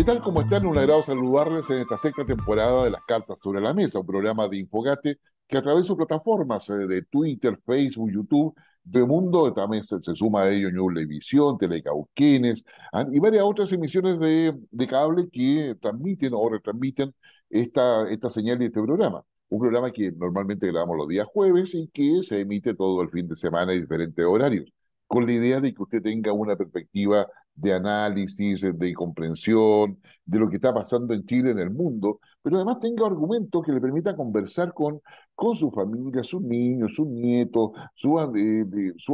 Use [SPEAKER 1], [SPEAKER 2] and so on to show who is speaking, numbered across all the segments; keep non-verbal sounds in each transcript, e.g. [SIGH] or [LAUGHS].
[SPEAKER 1] ¿Qué tal? como están? Un agrado saludarles en esta sexta temporada de Las Cartas sobre la Mesa, un programa de Infogate que a través de sus plataformas eh, de Twitter, Facebook, YouTube, de Mundo también se, suma a ello Ñublevisión, Telecauquenes ah, y varias otras emisiones de, cable que transmiten o retransmiten esta, esta señal de este programa. Un programa que normalmente grabamos los días jueves y que se emite todo el fin de semana en diferentes horarios, con la idea de que usted tenga una perspectiva de análisis, de comprensión de lo que está pasando en Chile, en el mundo, pero además tenga argumentos que le permita conversar con, con su familia, sus niños, sus nietos, sus eh,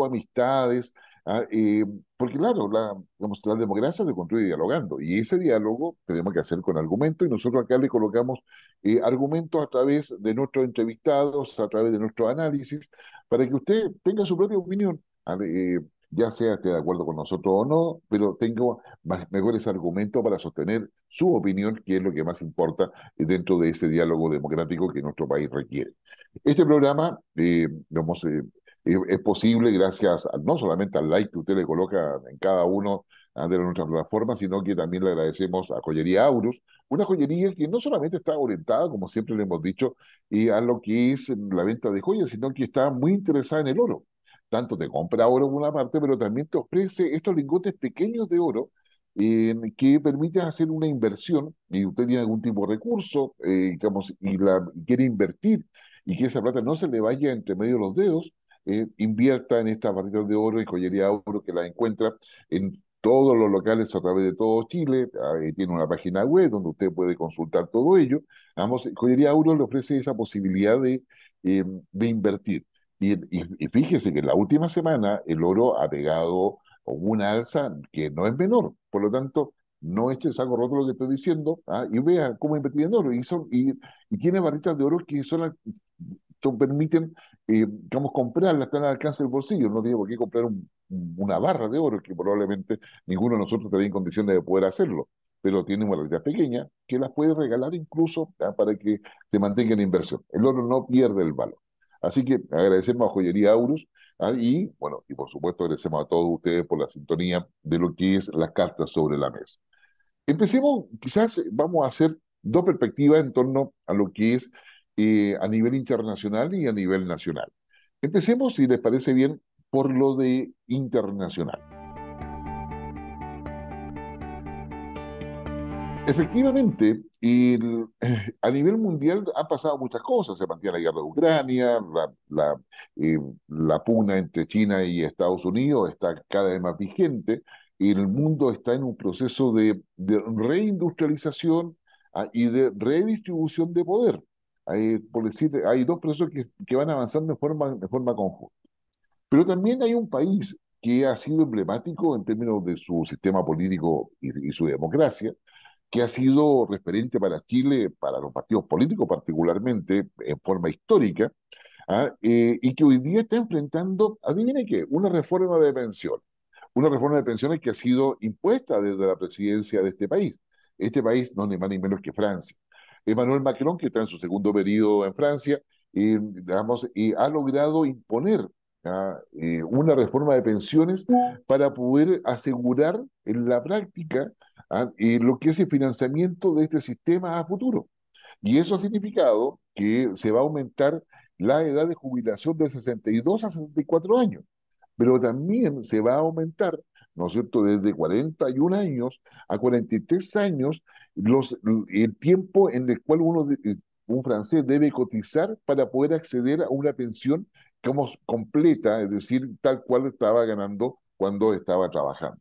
[SPEAKER 1] amistades, ah, eh, porque claro, la, la democracia se construye dialogando y ese diálogo tenemos que hacer con argumentos y nosotros acá le colocamos eh, argumentos a través de nuestros entrevistados, a través de nuestro análisis, para que usted tenga su propia opinión ya sea esté de acuerdo con nosotros o no, pero tengo mejores argumentos para sostener su opinión, que es lo que más importa eh, dentro de ese diálogo democrático que nuestro país requiere. Este programa, eh, eh, es posible gracias no solamente al like que usted le coloca en cada uno de nuestras plataformas, sino que también le agradecemos a Joyería Aurus, una joyería que no solamente está orientada, como siempre le hemos dicho, a lo que es la venta de joyas, sino que está muy interesada en el oro tanto te compra oro en una parte, pero también te ofrece estos lingotes pequeños de oro que permiten hacer una inversión y usted tiene algún tipo de recurso eh, digamos, y la quiere invertir y que esa plata no se le vaya entre medio de los dedos, eh, invierta en estas barritas de oro y joyería oro que la encuentra en todos los locales a través de todo Chile, tiene una página web donde usted puede consultar todo ello. Vamos, Joyería oro le ofrece esa posibilidad de, em, de invertir. Y, fíjese que en la última semana el oro ha pegado una alza que no es menor. Por lo tanto, no eche saco roto lo que estoy diciendo ¿ah? y vea cómo invertir en oro. Y, tiene barritas de oro que son permiten, eh, digamos, comprarlas, están al alcance del bolsillo. No tiene por qué comprar una barra de oro, que probablemente ninguno de nosotros estaría en condiciones de poder hacerlo, pero tiene una pequeñas pequeña que las puede regalar incluso ¿ah? para que se mantenga la inversión. El oro no pierde el valor. Así que agradecemos a Joyería Aurus ah, y, bueno, y por supuesto agradecemos a todos ustedes por la sintonía de lo que es las cartas sobre la mesa. Empecemos, quizás vamos a hacer dos perspectivas en torno a lo que es eh, a nivel internacional y a nivel nacional. Empecemos, si les parece bien, por lo de internacional. Efectivamente, y eh, a nivel mundial han pasado muchas cosas. Se mantiene la guerra de Ucrania, la, la, la pugna entre China y Estados Unidos está cada vez más vigente. Y el mundo está en un proceso de, de reindustrialización ah, y de redistribución de poder. Hay, hay dos procesos que, que van avanzando de forma, de forma conjunta. Pero también hay un país que ha sido emblemático en términos de su sistema político y su democracia, que ha sido referente para Chile, para los partidos políticos particularmente, en forma histórica, ¿ah? eh, y que hoy día está enfrentando, adivinen qué, una reforma de pensiones, una reforma de pensiones que ha sido impuesta desde la presidencia de este país. Este país no ni más ni menos que Francia. Emmanuel Macron, que está en su segundo periodo en Francia, eh, digamos, eh, ha logrado imponer ¿ah? una reforma de pensiones para poder asegurar en la práctica ¿ah? y lo que es el financiamiento de este sistema a futuro. Y eso ha significado que se va a aumentar la edad de jubilación de 62 a 64 años, pero también se va a aumentar, ¿no es cierto?, desde 41 años a 43 años el tiempo en el cual uno, un francés debe cotizar para poder acceder a una pensión como completa, es decir, tal cual estaba ganando cuando estaba trabajando.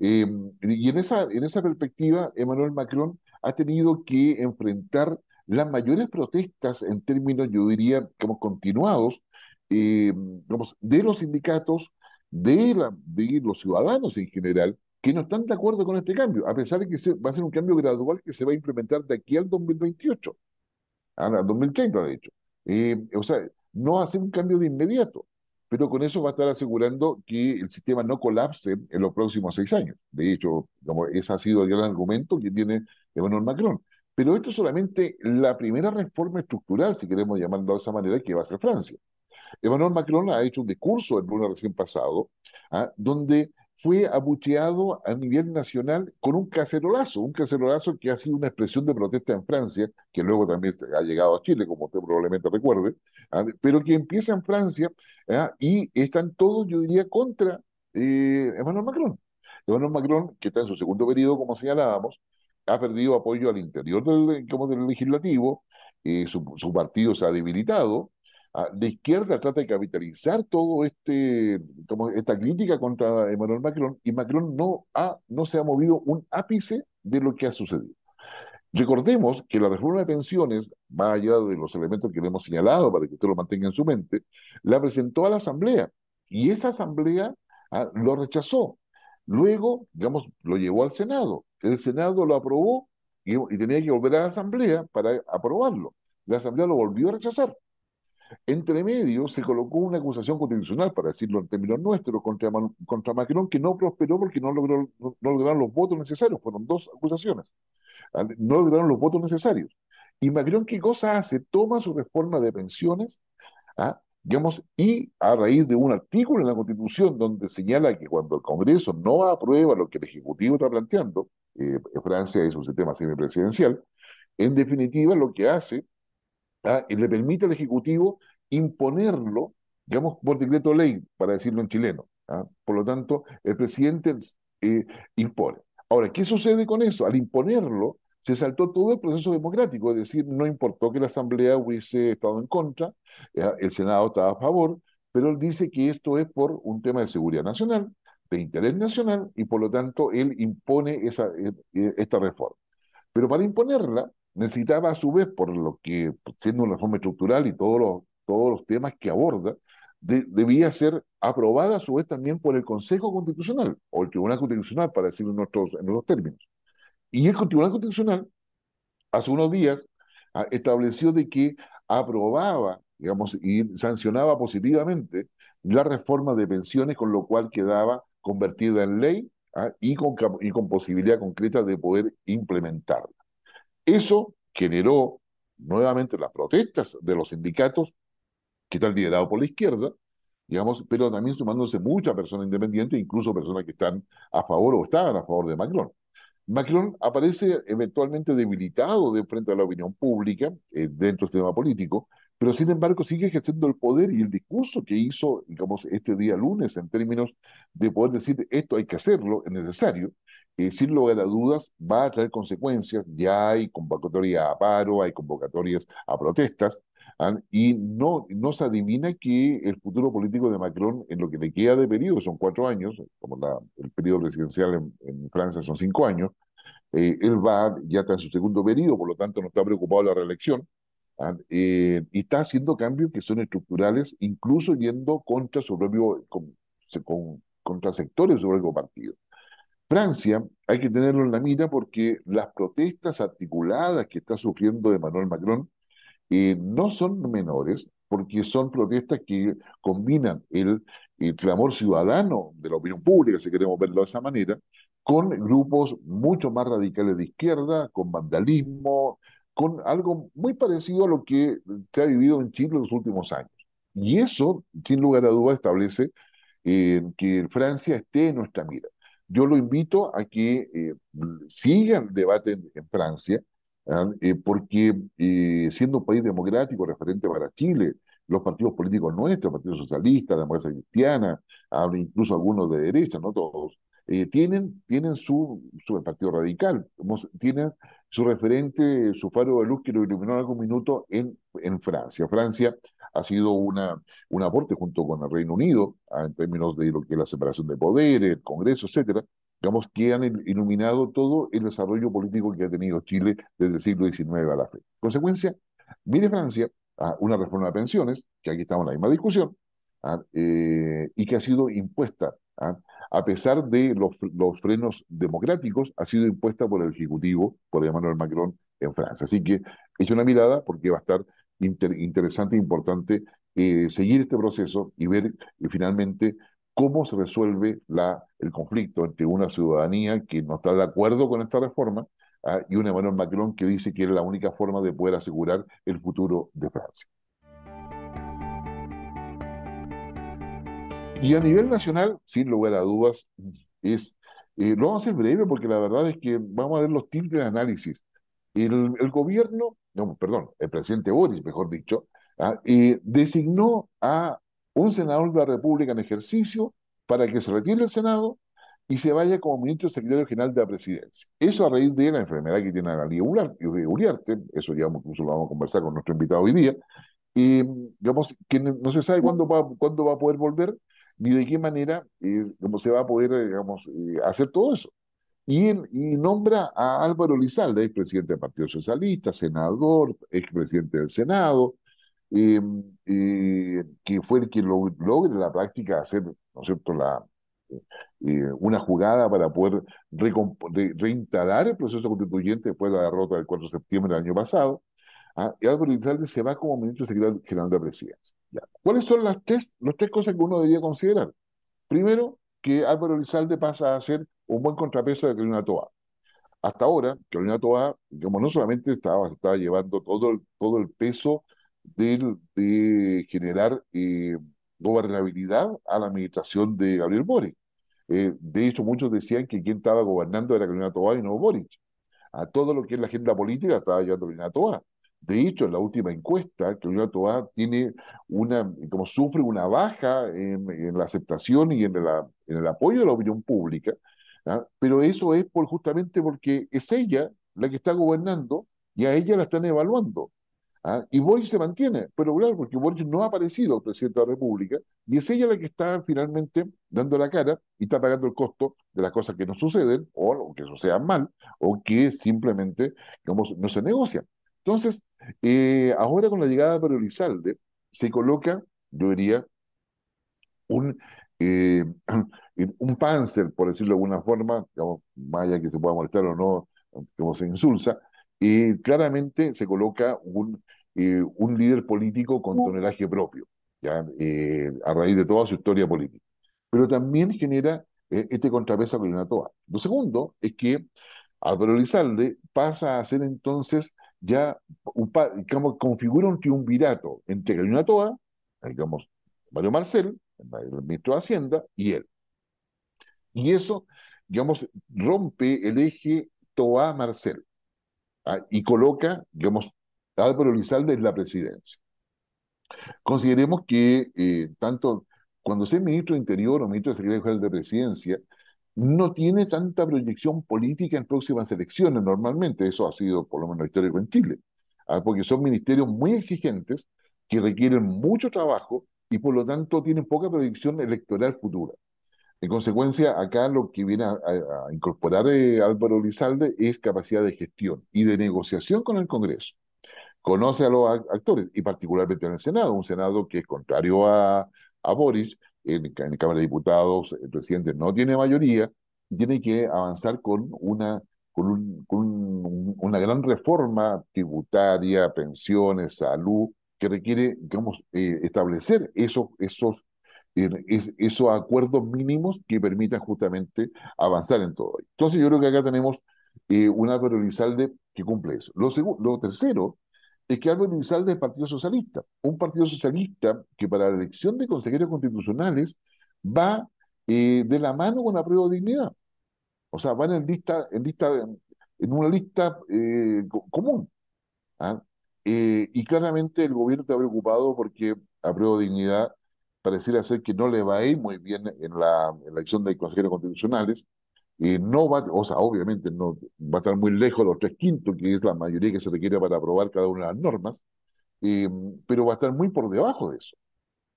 [SPEAKER 1] Eh, y en esa, en esa perspectiva, Emmanuel Macron ha tenido que enfrentar las mayores protestas en términos, yo diría, como continuados, eh, de los sindicatos, de, los ciudadanos en general, que no están de acuerdo con este cambio, a pesar de que va a ser un cambio gradual que se va a implementar de aquí al 2028, al 2030 de hecho. Eh, o sea, no va a ser un cambio de inmediato pero con eso va a estar asegurando que el sistema no colapse en los próximos seis años. De hecho, como ese ha sido el gran argumento que tiene Emmanuel Macron. Pero esto es solamente la primera reforma estructural, si queremos llamarlo de esa manera, que va a ser Francia. Emmanuel Macron ha hecho un discurso el lunes recién pasado, ¿ah? donde fue abucheado a nivel nacional con un cacerolazo, un cacerolazo que ha sido una expresión de protesta en Francia, que luego también ha llegado a Chile, como usted probablemente recuerde, ¿ah? pero que empieza en Francia ¿ah? y están todos, yo diría, contra eh, Emmanuel Macron. Emmanuel Macron, que está en su segundo periodo, como señalábamos, ha perdido apoyo al interior del, como del legislativo, eh, su partido se ha debilitado, Ah, de izquierda trata de capitalizar todo este, como esta crítica contra Emmanuel Macron y Macron no, ha, no se ha movido un ápice de lo que ha sucedido. Recordemos que la reforma de pensiones, más allá de los elementos que le hemos señalado para que usted lo mantenga en su mente, la presentó a la Asamblea y esa Asamblea ah, lo rechazó. Luego, digamos, lo llevó al Senado. El Senado lo aprobó y tenía que volver a la Asamblea para aprobarlo. La Asamblea lo volvió a rechazar. Entre medio se colocó una acusación constitucional, para decirlo en términos nuestros, contra, contra Macron, que no prosperó porque no, logró, no, lograron los votos necesarios. Fueron dos acusaciones. No lograron los votos necesarios. Y Macron, ¿qué cosa hace? Toma su reforma de pensiones, ¿ah? digamos, y a raíz de un artículo en la Constitución donde señala que cuando el Congreso no aprueba lo que el Ejecutivo está planteando, eh, Francia es un sistema semipresidencial, en definitiva lo que hace ¿ah? le permite al Ejecutivo imponerlo, digamos, por decreto ley, para decirlo en chileno. ¿ah? Por lo tanto, el presidente eh, impone. Ahora, ¿qué sucede con eso? Al imponerlo, se saltó todo el proceso democrático, es decir, no importó que la Asamblea hubiese estado en contra, el Senado estaba a favor, pero él dice que esto es por un tema de seguridad nacional, de interés nacional, y por lo tanto él impone esa, eh, eh, esta reforma. Pero para imponerla, necesitaba a su vez, por lo que pues, siendo una reforma estructural y todos los, todos los temas que aborda, debía ser aprobada a su vez también por el Consejo Constitucional o el Tribunal Constitucional, para decirlo en otros en términos. Y el Tribunal Constitucional, hace unos días, ah, estableció de que aprobaba, digamos, y sancionaba positivamente la reforma de pensiones, con lo cual quedaba convertida en ley ah, y, y con posibilidad concreta de poder implementarla. Eso generó nuevamente las protestas de los sindicatos, que están liderados por la izquierda, digamos, pero también sumándose muchas personas independientes, incluso personas que están a favor o estaban a favor de Macron. Macron aparece eventualmente debilitado de frente a la opinión pública eh, dentro del tema político, pero sin embargo sigue ejerciendo el poder y el discurso que hizo, digamos, este día lunes en términos de poder decir esto hay que hacerlo, es necesario, eh, sin lugar a dudas va a traer consecuencias. Ya hay convocatorias a paro, hay convocatorias a protestas, ¿ah? y no, no se adivina que el futuro político de Macron, en lo que le queda de periodo, son cuatro años, como la, el periodo presidencial en, Francia son cinco años, eh, él va, ya está en su segundo periodo, por lo tanto no está preocupado de la reelección, ¿ah? eh, y está haciendo cambios que son estructurales, incluso yendo contra su propio, con, contra sectores de su propio partido. Francia hay que tenerlo en la mira porque las protestas articuladas que está sufriendo Emmanuel Macron eh, no son menores, porque son protestas que combinan el, eh, clamor ciudadano de la opinión pública, si queremos verlo de esa manera, con grupos mucho más radicales de izquierda, con vandalismo, con algo muy parecido a lo que se ha vivido en Chile en los últimos años. Y eso, sin lugar a dudas, establece eh, que Francia esté en nuestra mira. Yo lo invito a que eh, siga el debate en, Francia, ¿ah? eh, porque eh, siendo un país democrático referente para Chile, los partidos políticos nuestros, el Partido Socialista, la Democracia Cristiana, incluso algunos de derecha, no todos, eh, tienen, tienen su, partido radical, tienen su referente, su faro de luz que lo iluminó en algún minuto en, en Francia. Francia ha sido una, un aporte junto con el Reino Unido ah, en términos de lo que es la separación de poderes, el Congreso, etcétera, digamos que han iluminado todo el desarrollo político que ha tenido Chile desde el siglo XIX a la fe. Consecuencia, mire Francia, a ah, una reforma de pensiones, que aquí estamos en la misma discusión, ah, eh, y que ha sido impuesta, a, pesar de los, los, frenos democráticos, ha sido impuesta por el Ejecutivo, por Emmanuel Macron, en Francia. Así que hecho una mirada porque va a estar interesante e importante eh, seguir este proceso y ver eh, finalmente cómo se resuelve el conflicto entre una ciudadanía que no está de acuerdo con esta reforma ah, y un Emmanuel Macron que dice que es la única forma de poder asegurar el futuro de Francia. Y a nivel nacional, sin lugar a dudas, es, eh, lo vamos a hacer breve porque la verdad es que vamos a ver los tildes de análisis. el gobierno perdón, el presidente Boris, mejor dicho, ¿ah? designó a un senador de la República en ejercicio para que se retire del Senado y se vaya como ministro secretario general de la presidencia. Eso a raíz de la enfermedad que tiene Analia Uriarte, eso ya incluso lo vamos a conversar con nuestro invitado hoy día, y digamos que no se sabe cuándo va, cuándo va a poder volver ni de qué manera eh, se va a poder digamos, eh, hacer todo eso. Y, nombra a Álvaro Lizalde, expresidente del Partido Socialista, senador, expresidente del Senado, eh, eh, que fue el que log logra en la práctica hacer, ¿no la, eh, una jugada para poder reinstalar el proceso constituyente después de la derrota del 4 de septiembre del año pasado. Ah, y Álvaro Lizalde se va como ministro secretario general de presidencia. ¿Cuáles son las tres, las tres cosas que uno debería considerar? Primero, que Álvaro Lizalde pasa a ser un buen contrapeso de Carolina Toa. Hasta ahora, Carolina Toa, no solamente estaba, estaba llevando todo el, todo el peso de, generar eh, gobernabilidad a la administración de Gabriel Boric. Eh, de hecho, muchos decían que quien estaba gobernando era Carolina Toa y no Boric. A todo lo que es la agenda política estaba llevando Carolina Toa. De hecho, en la última encuesta, Carolina Toa tiene una, como sufre una baja en, la aceptación y en, el apoyo de la opinión pública, pero eso es por, justamente porque es ella la que está gobernando y a ella la están evaluando. ¿ah? Y Boris se mantiene, pero claro, porque Boris no ha aparecido presidente de la República y es ella la que está finalmente dando la cara y está pagando el costo de las cosas que no suceden o, que sucedan mal o que simplemente no se negocia Entonces, eh, ahora con la llegada de Pedro se coloca, yo diría, un, [CLEARS THROAT] un panzer, por decirlo de alguna forma, digamos, vaya que se pueda molestar o no, como se insulsa, y claramente se coloca un, eh, un líder político con tonelaje propio, ¿ya? Eh, a raíz de toda su historia política. Pero también genera eh, este contrapeso con Toa. Lo segundo es que Álvaro Lizalde pasa a ser entonces ya, digamos, configura un triunvirato entre Toa, digamos, Mario Marcel, el ministro de Hacienda y él. Y eso, digamos, rompe el eje Toa Marcel ah, y coloca, digamos, Álvaro Lizalde en la presidencia. Consideremos que eh, tanto cuando sea ministro de Interior o ministro de Secretaría General de Presidencia, no tiene tanta proyección política en próximas elecciones normalmente, eso ha sido por lo menos histórico en Chile, ah, porque son ministerios muy exigentes que requieren mucho trabajo y por lo tanto tienen poca predicción electoral futura. En consecuencia, acá lo que viene a, incorporar eh, Álvaro Lizalde es capacidad de gestión y de negociación con el Congreso. Conoce a los actores y particularmente en el Senado, un Senado que es contrario a, a Boris, en, la Cámara de Diputados el presidente no tiene mayoría y tiene que avanzar con una, con, una gran reforma tributaria, pensiones, salud, que requiere, digamos, eh, establecer esos, esos, eh, esos acuerdos mínimos que permitan justamente avanzar en todo. Entonces yo creo que acá tenemos eh, un Álvaro Elizalde que cumple eso. Lo, lo tercero es que Álvaro Elizalde es Partido Socialista, un Partido Socialista que para la elección de consejeros constitucionales va de la mano con la prueba de dignidad. O sea, van en lista, en lista, en una lista común. ¿Ah? Eh, y claramente el gobierno está preocupado porque a prueba de dignidad pareciera ser que no le va a ir muy bien en la, elección de consejeros constitucionales. y eh, no va, o sea, obviamente no va a estar muy lejos de los tres quintos, que es la mayoría que se requiere para aprobar cada una de las normas, eh, pero va a estar muy por debajo de eso.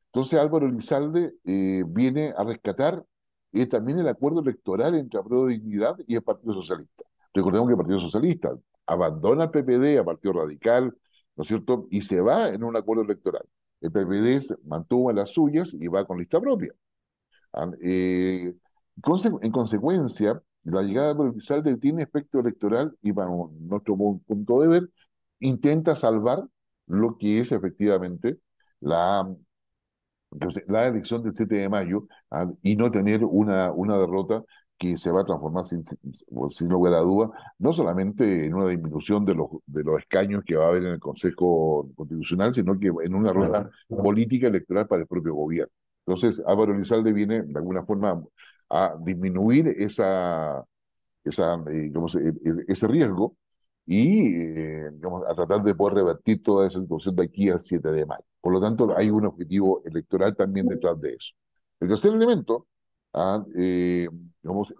[SPEAKER 1] Entonces Álvaro Lizalde viene a rescatar también el acuerdo electoral entre Apruebo de Dignidad y el Partido Socialista. Recordemos que el Partido Socialista abandona al PPD, al Partido Radical, cierto? Y se va en un acuerdo electoral. El PPD mantuvo las suyas y va con lista propia. Ah, eh, en consecuencia, la llegada de tiene efecto electoral y para nuestro punto de ver, intenta salvar lo que es efectivamente la, la elección del 7 de mayo ah, y no tener una, una derrota que se va a transformar sin, sin lugar a duda, no solamente en una disminución de los, de los escaños que va a haber en el Consejo Constitucional, sino que en una rueda política electoral para el propio gobierno. Entonces, Álvaro Elizalde viene de alguna forma a disminuir esa, esa, eh, e, e, ese riesgo y eh, a tratar de poder revertir toda esa situación de aquí al 7 de mayo. Por lo tanto, hay un objetivo electoral también detrás de eso. El tercer elemento ¿ah? Eh,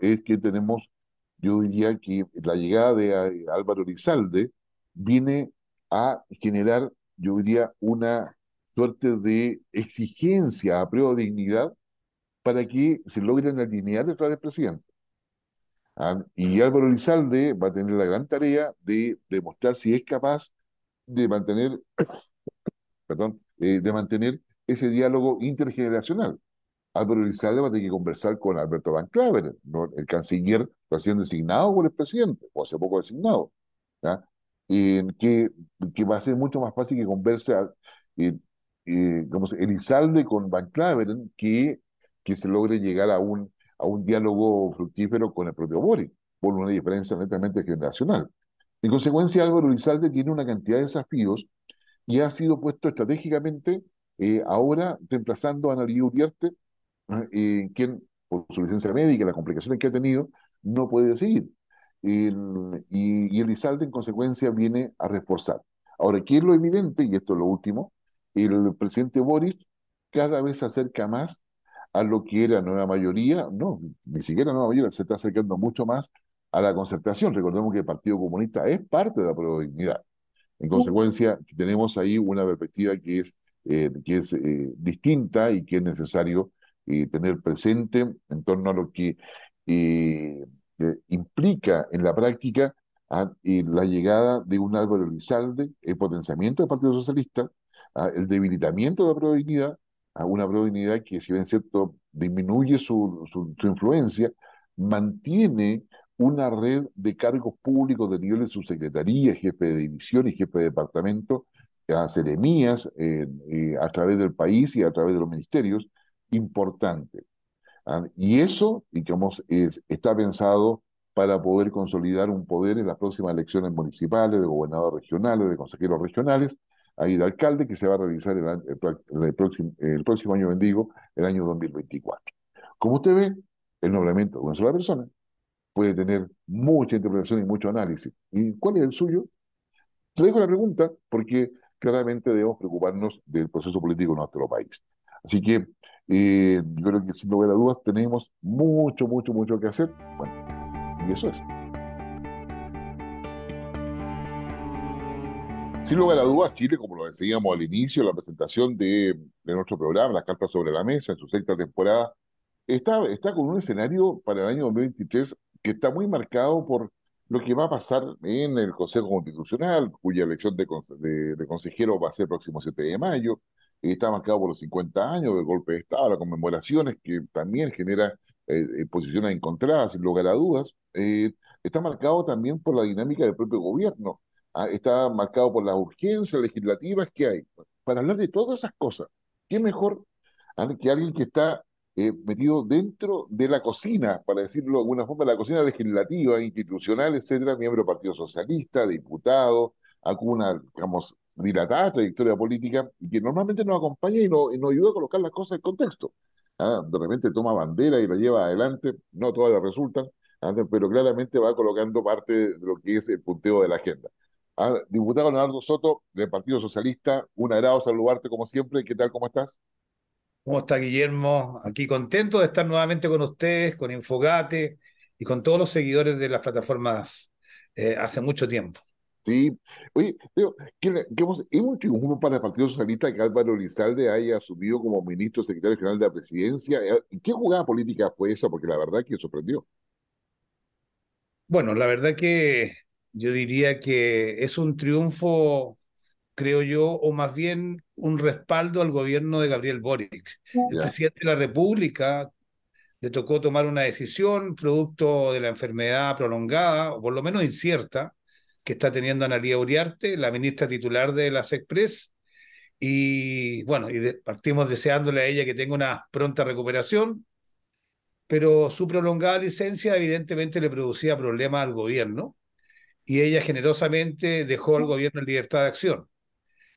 [SPEAKER 1] es que tenemos, yo diría que la llegada de ah, eh, Álvaro Rizalde viene a generar, yo diría, una suerte de exigencia a prueba de dignidad para que se logren de detrás del presidente. ¿ah? y Álvaro Lizalde va a tener la gran tarea de demostrar si es capaz de mantener,
[SPEAKER 2] [COUGHS]
[SPEAKER 1] perdón, eh, de mantener ese diálogo intergeneracional. Álvaro Elizalde va a tener que conversar con Alberto Van Claveren, el canciller recién designado por el presidente, o hace poco designado, que, que, va a ser mucho más fácil que converse y, eh, eh, Elizalde con Van Claveren que, que se logre llegar a un, a un diálogo fructífero con el propio Boric, por una diferencia netamente generacional. En consecuencia, Álvaro Elizalde tiene una cantidad de desafíos y ha sido puesto estratégicamente eh, ahora reemplazando a Analí Uriarte quien, por su licencia médica, las complicaciones que ha tenido, no puede seguir. y, el ISALDE, en consecuencia, viene a reforzar. Ahora, ¿qué es lo evidente? Y esto es lo último. El presidente Boris cada vez se acerca más a lo que era nueva mayoría, no, ni siquiera nueva mayoría, se está acercando mucho más a la concertación. Recordemos que el Partido Comunista es parte de la prueba dignidad. En consecuencia, tenemos ahí una perspectiva que es, eh, que es eh, distinta y que es necesario y tener presente en torno a lo que eh, eh, implica en la práctica eh, la llegada de un Álvaro Elizalde, el potenciamiento del Partido Socialista, el debilitamiento de la probabilidad, a una probabilidad que, si bien es cierto, disminuye su, influencia, mantiene una red de cargos públicos de nivel de subsecretaría, jefe de división y jefe de departamento, a seremías a través del país y a través de los ministerios, importante. ¿ah? Y eso, digamos, está pensado para poder consolidar un poder en las próximas elecciones municipales, de gobernadores regionales, de consejeros regionales, ahí de alcalde, que se va a realizar el, próximo, el próximo año, bendigo, el año 2024. Como usted ve, el nombramiento de una sola persona puede tener mucha interpretación y mucho análisis. ¿Y cuál es el suyo? Le dejo la pregunta porque claramente debemos preocuparnos del proceso político en nuestro país. Así que eh, yo creo que sin lugar a dudas tenemos mucho, mucho, mucho que hacer. Bueno, y eso es. Sin lugar a dudas, Chile, como lo decíamos al inicio, la presentación de, nuestro programa, Las Cartas sobre la Mesa, en su sexta temporada, está, está con un escenario para el año 2023 que está muy marcado por lo que va a pasar en el Consejo Constitucional, cuya elección de, de consejero va a ser el próximo 7 de mayo, está marcado por los 50 años del golpe de Estado, las conmemoraciones, que también genera eh, eh, posiciones encontradas, sin lugar a dudas. Eh, está marcado también por la dinámica del propio gobierno, ah, está marcado por las urgencias legislativas que hay. Para hablar de todas esas cosas, ¿qué mejor que alguien que está metido dentro de la cocina, para decirlo de alguna forma, la cocina legislativa, institucional, etcétera, miembro del Partido Socialista, diputado, acuna, digamos, dilatada trayectoria política y que normalmente nos acompaña y, nos ayuda a colocar las cosas en contexto. Ah, de repente toma bandera y la lleva adelante, no todas las resultan, ah, pero claramente va colocando parte de lo que es el punteo de la agenda. Ah, diputado Leonardo Soto, del Partido Socialista, un agrado saludarte como siempre. ¿Qué tal?
[SPEAKER 2] ¿Cómo estás? ¿Cómo está Guillermo? Aquí contento de estar nuevamente con ustedes, con Infogate y con todos los seguidores de las plataformas eh, hace mucho tiempo.
[SPEAKER 1] Sí, oye, digo, hemos, es un triunfo para el Partido Socialista que Álvaro Lizalde haya asumido como ministro secretario general de la presidencia. Eh, ¿Qué jugada política fue esa? Porque la verdad que sorprendió.
[SPEAKER 2] Bueno, la verdad que yo diría que es un triunfo, creo yo, o más bien un respaldo al gobierno de Gabriel Boric. El presidente de la República le tocó tomar una decisión producto de la enfermedad prolongada, o por lo menos incierta, que está teniendo Analía Uriarte, la ministra titular de las Express. Y bueno, y partimos deseándole a ella que tenga una pronta recuperación, pero su prolongada licencia evidentemente le producía problemas al gobierno y ella generosamente dejó al gobierno en libertad de acción.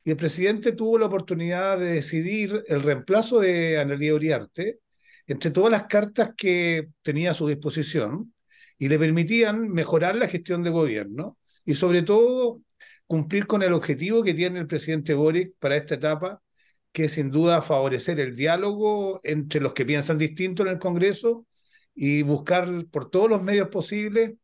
[SPEAKER 2] Y el presidente tuvo la oportunidad de decidir el reemplazo de Analía Uriarte entre todas las cartas que tenía a su disposición y le permitían mejorar la gestión de gobierno y sobre todo cumplir con el objetivo que tiene el presidente Boric para esta etapa, que es sin duda favorecer el diálogo entre los que piensan distinto en el Congreso y buscar por todos los medios posibles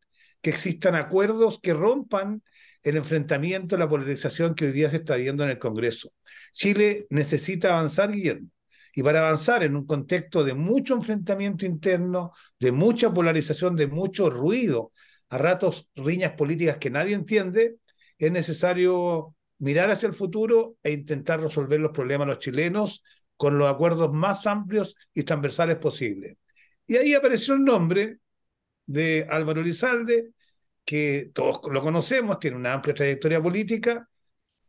[SPEAKER 2] que existan acuerdos que rompan el enfrentamiento, la polarización que hoy día se está viendo en el Congreso. Chile necesita avanzar, Guillermo. Y para avanzar en un contexto de mucho enfrentamiento interno, de mucha polarización, de mucho ruido a ratos riñas políticas que nadie entiende, es necesario mirar hacia el futuro e intentar resolver los problemas de los chilenos con los acuerdos más amplios y transversales posibles. Y ahí apareció el nombre de Álvaro Lizalde, que todos lo conocemos, tiene una amplia trayectoria política,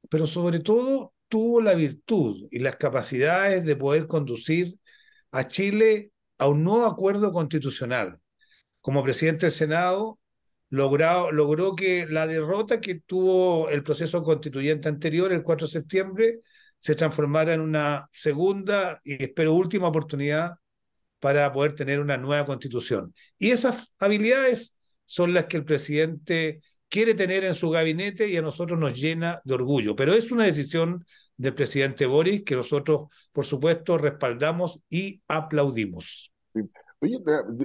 [SPEAKER 2] pero sobre todo tuvo la virtud y las capacidades de poder conducir a Chile a un nuevo acuerdo constitucional. Como presidente del Senado, logrado, logró que la derrota que tuvo el proceso constituyente anterior, el 4 de septiembre, se transformara en una segunda y espero última oportunidad para poder tener una nueva constitución. Y esas habilidades son las que el presidente quiere tener en su gabinete y a nosotros nos llena de orgullo. Pero es una decisión del presidente Boris que nosotros, por supuesto, respaldamos y aplaudimos.
[SPEAKER 1] Oye,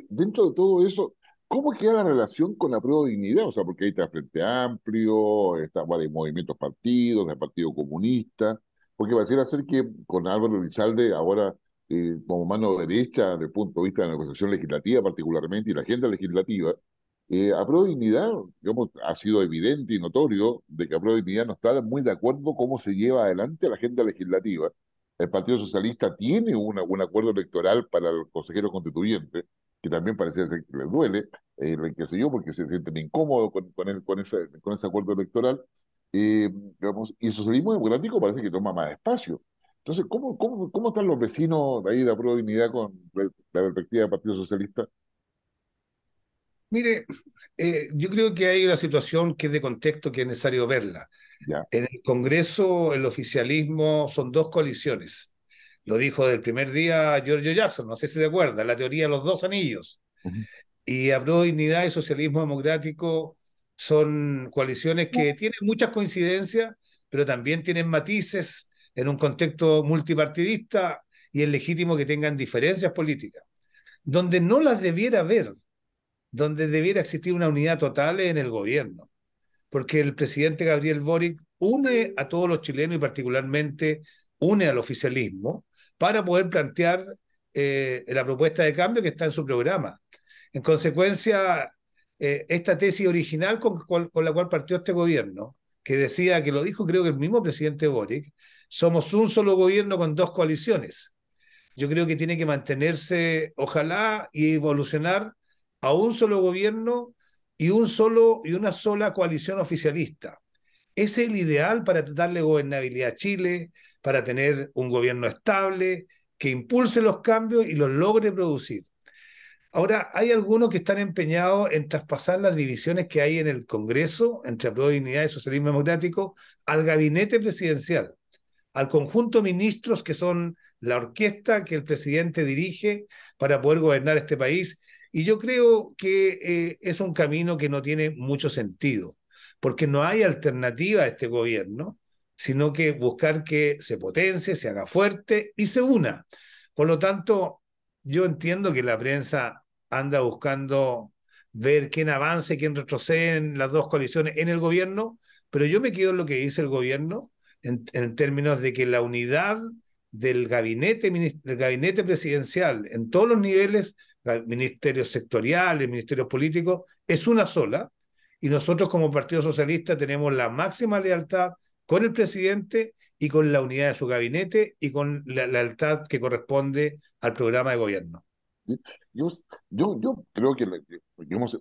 [SPEAKER 1] dentro de todo eso, ¿Cómo queda la relación con la prueba de dignidad? O sea, porque ahí está el Frente Amplio, está varios movimientos partidos, el Partido Comunista, porque pareciera ser que con Álvaro Rizalde ahora eh, como mano derecha desde el punto de vista de la negociación legislativa particularmente y la agenda legislativa, eh, a prueba de dignidad, digamos, ha sido evidente y notorio de que a prueba de dignidad no está muy de acuerdo cómo se lleva adelante la agenda legislativa. El Partido Socialista tiene una, un acuerdo electoral para el consejero Constituyente que también parece que les duele, eh, que yo, porque se sienten incómodos con, ese, con acuerdo electoral, y el socialismo democrático parece que toma más espacio. Entonces, ¿cómo, cómo, están los vecinos de ahí de Aprueba con la, perspectiva del Partido Socialista?
[SPEAKER 2] Mire, eh, yo creo que hay una situación que es de contexto que es necesario verla. En el Congreso, el oficialismo, son dos coaliciones. Lo dijo del primer día Giorgio Jackson, no sé si se acuerda la teoría de los dos anillos. Y Abro Dignidad y Socialismo Democrático son coaliciones que tienen muchas coincidencias, pero también tienen matices en un contexto multipartidista y es legítimo que tengan diferencias políticas. Donde no las debiera haber, donde debiera existir una unidad total en el gobierno, porque el presidente Gabriel Boric une a todos los chilenos y particularmente une al oficialismo para poder plantear eh, la propuesta de cambio que está en su programa. En consecuencia, eh, esta tesis original con, la cual partió este gobierno, que decía, que lo dijo creo que el mismo presidente Boric, somos un solo gobierno con dos coaliciones. Yo creo que tiene que mantenerse, ojalá, y evolucionar a un solo gobierno y, un solo, y una sola coalición oficialista. es el ideal para darle gobernabilidad a Chile, para tener un gobierno estable, que impulse los cambios y los logre producir. Ahora, hay algunos que están empeñados en traspasar las divisiones que hay en el Congreso entre Pro Dignidad y Socialismo Democrático al gabinete presidencial, al conjunto de ministros que son la orquesta que el presidente dirige para poder gobernar este país. Y yo creo que eh, es un camino que no tiene mucho sentido, porque no hay alternativa a este gobierno sino que buscar que se potencie, se haga fuerte y se una. Por lo tanto, yo entiendo que la prensa anda buscando ver quién avance, quién retrocede en las dos coaliciones en el gobierno, pero yo me quedo en lo que dice el gobierno en, en términos de que la unidad del gabinete, del gabinete presidencial en todos los niveles, ministerios sectoriales, ministerios políticos, es una sola. Y nosotros como Partido Socialista tenemos la máxima lealtad con el presidente y con la unidad de su gabinete y con la lealtad que corresponde al programa de gobierno. Yo, yo, creo
[SPEAKER 1] que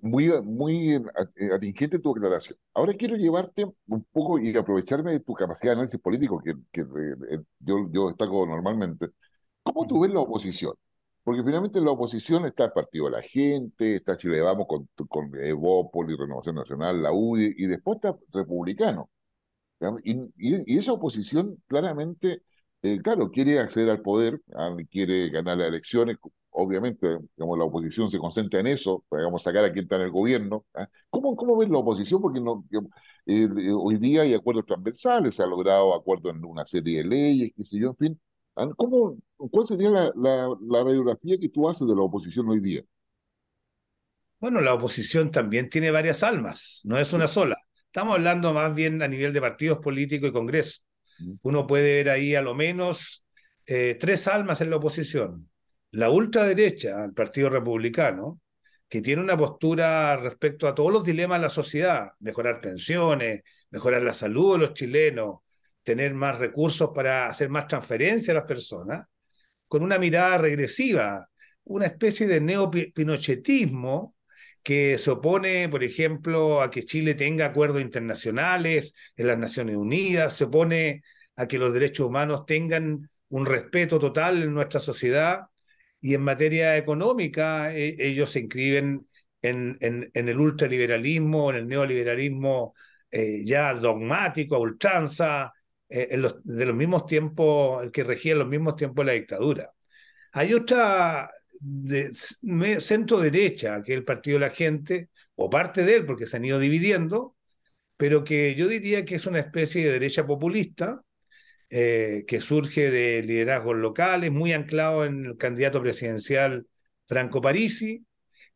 [SPEAKER 1] muy, muy atingente tu aclaración. Ahora quiero llevarte un poco y aprovecharme de tu capacidad de análisis político que, eh, yo, destaco normalmente. ¿Cómo tú ves la oposición? Porque finalmente la oposición está el Partido de la Gente, está Chile Vamos con, con Evópolis, Renovación Nacional, la UDI, y después está Republicano. Y, esa oposición claramente, eh, claro, quiere acceder al poder, ah, quiere ganar las elecciones, obviamente, como la oposición se concentra en eso, pues, digamos, sacar a quien está en el gobierno. Ah, ¿Cómo, cómo ves la oposición? Porque eh, eh, hoy día hay acuerdos transversales, se ha logrado acuerdos en una serie de leyes, qué sé yo, en fin. Ah, ¿Cómo, ¿Cuál sería la, la, radiografía que tú haces de la oposición hoy día?
[SPEAKER 2] Bueno, la oposición también tiene varias almas, no es una sola. Estamos hablando más bien a nivel de partidos políticos y Congreso. Mm. Uno puede ver ahí a lo menos eh, tres almas en la oposición. La ultraderecha, el Partido Republicano, que tiene una postura respecto a todos los dilemas de la sociedad, mejorar pensiones, mejorar la salud de los chilenos, tener más recursos para hacer más transferencia a las personas, con una mirada regresiva, una especie de neopinochetismo que se opone, por ejemplo, a que Chile tenga acuerdos internacionales en las Naciones Unidas, se opone a que los derechos humanos tengan un respeto total en nuestra sociedad y en materia económica eh, ellos se inscriben en, en, el ultraliberalismo, en el neoliberalismo eh, ya dogmático, a ultranza, eh, de los mismos tiempos, el que regía en los mismos tiempos la dictadura. Hay otra de centro derecha, que es el Partido de la Gente, o parte de él, porque se han ido dividiendo, pero que yo diría que es una especie de derecha populista eh, que surge de liderazgos locales, muy anclado en el candidato presidencial Franco Parisi,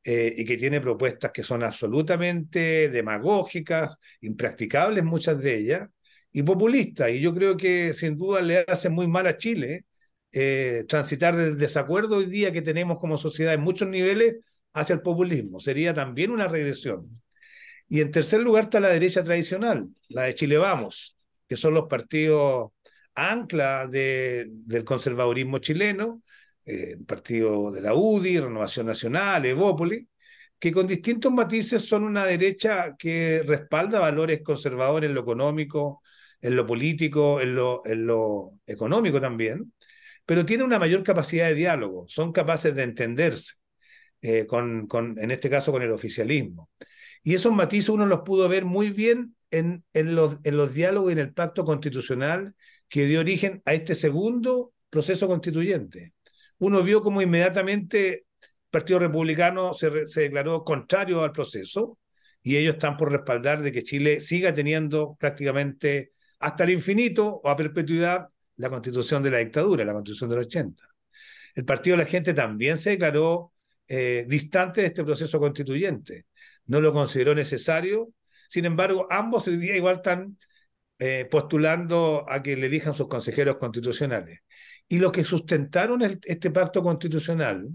[SPEAKER 2] eh, y que tiene propuestas que son absolutamente demagógicas, impracticables muchas de ellas, y populistas. Y yo creo que sin duda le hace muy mal a Chile eh, transitar del desacuerdo hoy día que tenemos como sociedad en muchos niveles hacia el populismo. Sería también una regresión. Y en tercer lugar está la derecha tradicional, la de Chile Vamos, que son los partidos ancla del conservadurismo chileno, eh, el partido de la UDI, Renovación Nacional, Evópoli que con distintos matices son una derecha que respalda valores conservadores en lo económico, en lo político, en lo, en lo económico también, pero tienen una mayor capacidad de diálogo, son capaces de entenderse, eh, con, en este caso con el oficialismo. Y esos matices uno los pudo ver muy bien en, los, diálogos y en el pacto constitucional que dio origen a este segundo proceso constituyente. Uno vio como inmediatamente el Partido Republicano se, se declaró contrario al proceso y ellos están por respaldar de que Chile siga teniendo prácticamente hasta el infinito o a perpetuidad la constitución de la dictadura, la constitución del 80. El Partido de la Gente también se declaró eh, distante de este proceso constituyente, no lo consideró necesario, sin embargo, ambos hoy día igual están eh, postulando a que le elijan sus consejeros constitucionales. Y los que sustentaron este pacto constitucional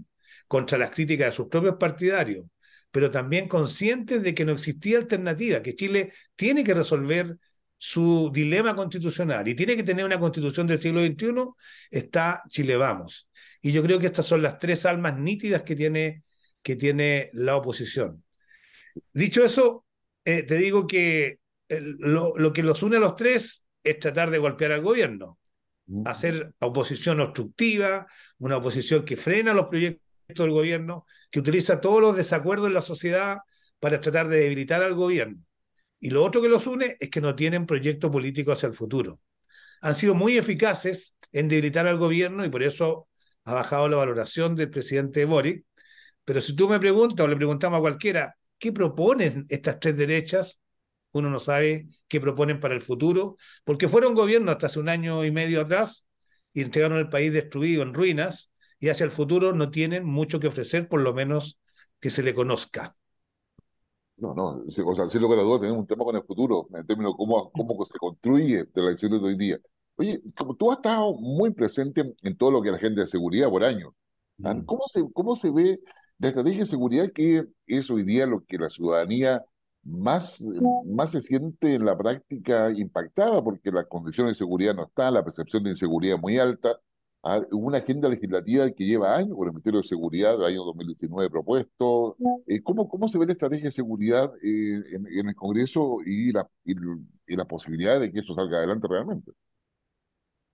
[SPEAKER 2] contra las críticas de sus propios partidarios, pero también conscientes de que no existía alternativa, que Chile tiene que resolver su dilema constitucional y tiene que tener una constitución del siglo XXI, está Chile Vamos. Y yo creo que estas son las tres almas nítidas que tiene, que tiene la oposición. Dicho eso, eh, te digo que eh, lo, lo, que los une a los tres es tratar de golpear al gobierno, mm. hacer oposición obstructiva, una oposición que frena los proyectos del gobierno, que utiliza todos los desacuerdos en la sociedad para tratar de debilitar al gobierno. Y lo otro que los une es que no tienen proyecto político hacia el futuro. Han sido muy eficaces en debilitar al gobierno y por eso ha bajado la valoración del presidente Boric. Pero si tú me preguntas o le preguntamos a cualquiera, ¿qué proponen estas tres derechas? Uno no sabe qué proponen para el futuro, porque fueron gobierno hasta hace un año y medio atrás y entregaron el país destruido, en ruinas, y hacia el futuro no tienen mucho que ofrecer, por lo menos que se le conozca.
[SPEAKER 1] No, no, o sea, sin lugar tenemos un tema con el futuro, en términos de cómo, cómo se construye la elección de hoy día. Oye, como tú has estado muy presente en todo lo que es la agenda de seguridad por año. ¿ah? ¿cómo se, ¿cómo se ve la estrategia de seguridad que es hoy día lo que la ciudadanía más, más se siente en la práctica impactada? Porque las condición de seguridad no está, la percepción de inseguridad es muy alta, Ah, hubo una agenda legislativa que lleva años por el Ministerio de Seguridad del año 2019 propuesto. Eh, ¿cómo, ¿Cómo se ve la estrategia de seguridad eh, en, el Congreso y la, y, la posibilidad de que eso salga adelante realmente?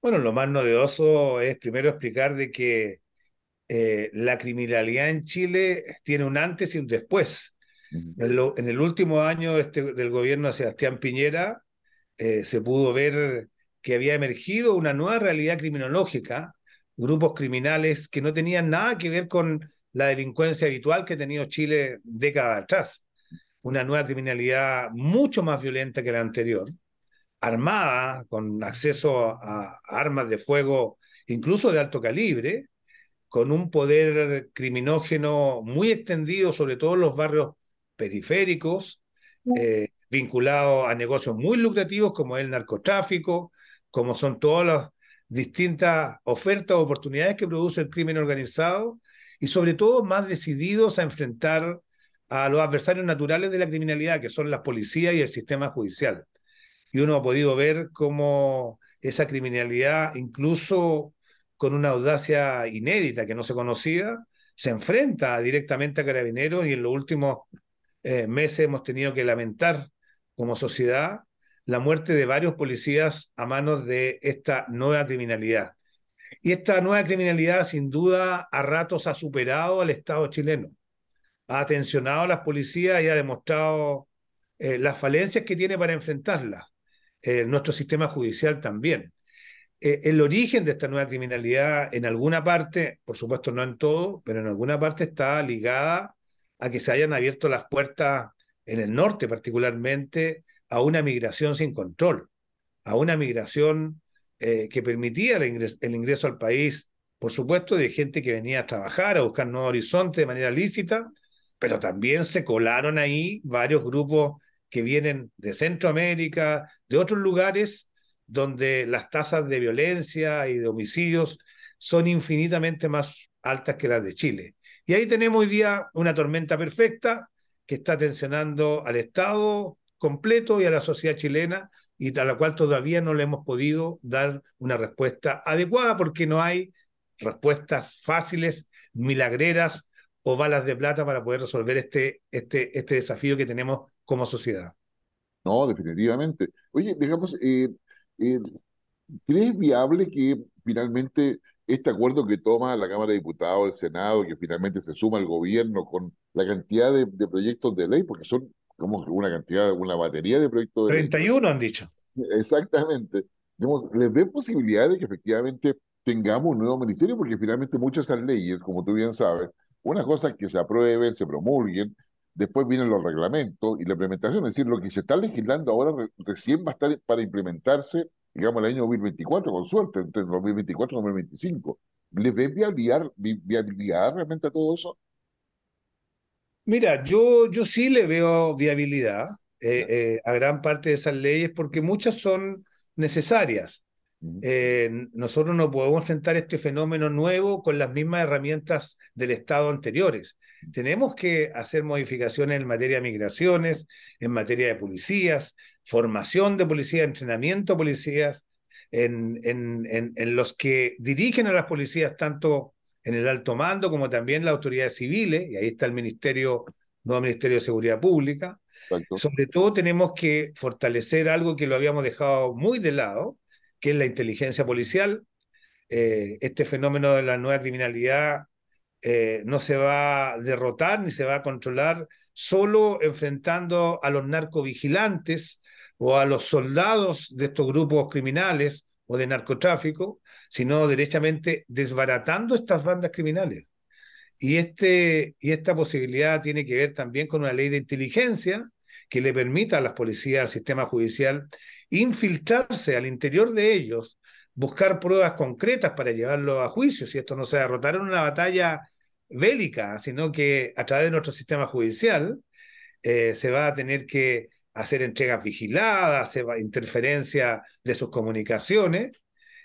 [SPEAKER 2] Bueno, lo más novedoso es primero explicar de que eh, la criminalidad en Chile tiene un antes y un después. en, el último año este, del gobierno de Sebastián Piñera se pudo ver que había emergido una nueva realidad criminológica grupos criminales que no tenían nada que ver con la delincuencia habitual que ha tenido Chile décadas atrás. Una nueva criminalidad mucho más violenta que la anterior, armada, con acceso a armas de fuego, incluso de alto calibre, con un poder criminógeno muy extendido, sobre todo los barrios periféricos, mm. eh, vinculado a negocios muy lucrativos como el narcotráfico, como son todos los distintas ofertas, o oportunidades que produce el crimen organizado y sobre todo más decididos a enfrentar a los adversarios naturales de la criminalidad, que son las policías y el sistema judicial. Y uno ha podido ver cómo esa criminalidad, incluso con una audacia inédita que no se conocía, se enfrenta directamente a carabineros y en los últimos eh, meses hemos tenido que lamentar como sociedad la muerte de varios policías a manos de esta nueva criminalidad. Y esta nueva criminalidad sin duda a ratos ha superado al Estado chileno, ha atencionado a las policías y ha demostrado eh, las falencias que tiene para enfrentarlas, eh, nuestro sistema judicial también. Eh, el origen de esta nueva criminalidad en alguna parte, por supuesto no en todo, pero en alguna parte está ligada a que se hayan abierto las puertas en el norte particularmente a una migración sin control, a una migración eh, que permitía el ingreso, al país, por supuesto, de gente que venía a trabajar, a buscar nuevo horizonte de manera lícita, pero también se colaron ahí varios grupos que vienen de Centroamérica, de otros lugares donde las tasas de violencia y de homicidios son infinitamente más altas que las de Chile. Y ahí tenemos hoy día una tormenta perfecta que está tensionando al Estado, completo y a la sociedad chilena y a la cual todavía no le hemos podido dar una respuesta adecuada porque no hay respuestas fáciles, milagreras o balas de plata para poder resolver este, este, este desafío que tenemos como sociedad.
[SPEAKER 1] No, definitivamente. Oye, digamos, eh, eh ¿crees viable que finalmente este acuerdo que toma la Cámara de Diputados, el Senado, que finalmente se suma al gobierno con la cantidad de proyectos de ley, porque son como una cantidad, una batería de proyectos. 31 han dicho. Exactamente. Digamos, les ve posibilidades de que efectivamente tengamos un nuevo ministerio, porque finalmente muchas de esas leyes, como tú bien sabes, una cosa que se aprueben, se promulguen, después vienen los reglamentos y la implementación, es decir, lo que se está legislando ahora recién va a estar para implementarse, digamos, el año 2024, con suerte, entre 2024 y 2025. ¿Les ven viabilidad realmente a todo eso?
[SPEAKER 2] Mira, yo, yo sí le veo viabilidad eh, eh, a gran parte de esas leyes porque muchas son necesarias. Eh, nosotros no podemos enfrentar este fenómeno nuevo con las mismas herramientas del Estado anteriores. Tenemos que hacer modificaciones en materia de migraciones, en materia de policías, formación de policías, entrenamiento de policías, en, en, en los que dirigen a las policías, tanto en el alto mando, como también las autoridades civiles, y ahí está el Ministerio, nuevo Ministerio de Seguridad Pública. Sobre todo tenemos que fortalecer algo que lo habíamos dejado muy de lado, que es la inteligencia policial. Eh, este fenómeno de la nueva criminalidad eh, no se va a derrotar ni se va a controlar solo enfrentando a los narcovigilantes o a los soldados de estos grupos criminales o de narcotráfico, sino derechamente desbaratando estas bandas criminales. Y, este, y esta posibilidad tiene que ver también con una ley de inteligencia que le permita a las policías, al sistema judicial, infiltrarse al interior de ellos, buscar pruebas concretas para llevarlos a juicio, si esto no se derrotara en una batalla bélica, sino que a través de nuestro sistema judicial eh, se va a tener que hacer entregas vigiladas, hacer interferencia de sus comunicaciones,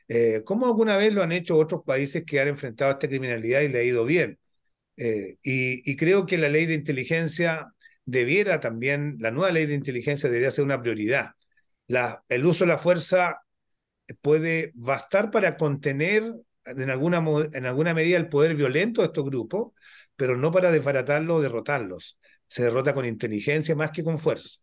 [SPEAKER 2] eh, como alguna vez lo han hecho otros países que han enfrentado esta criminalidad y le ha ido bien. Eh, y, creo que la ley de inteligencia debiera también, la nueva ley de inteligencia debería ser una prioridad. La, el uso de la fuerza puede bastar para contener en alguna, en alguna medida el poder violento de estos grupos, pero no para desbaratarlos o derrotarlos. Se derrota con inteligencia más que con fuerza.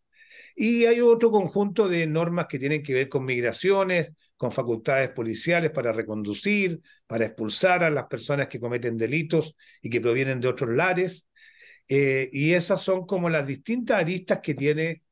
[SPEAKER 2] Y hay otro conjunto de normas que tienen que ver con migraciones, con facultades policiales para reconducir, para expulsar a las personas que cometen delitos y que provienen de otros lares. Eh, y esas son como las distintas aristas que tiene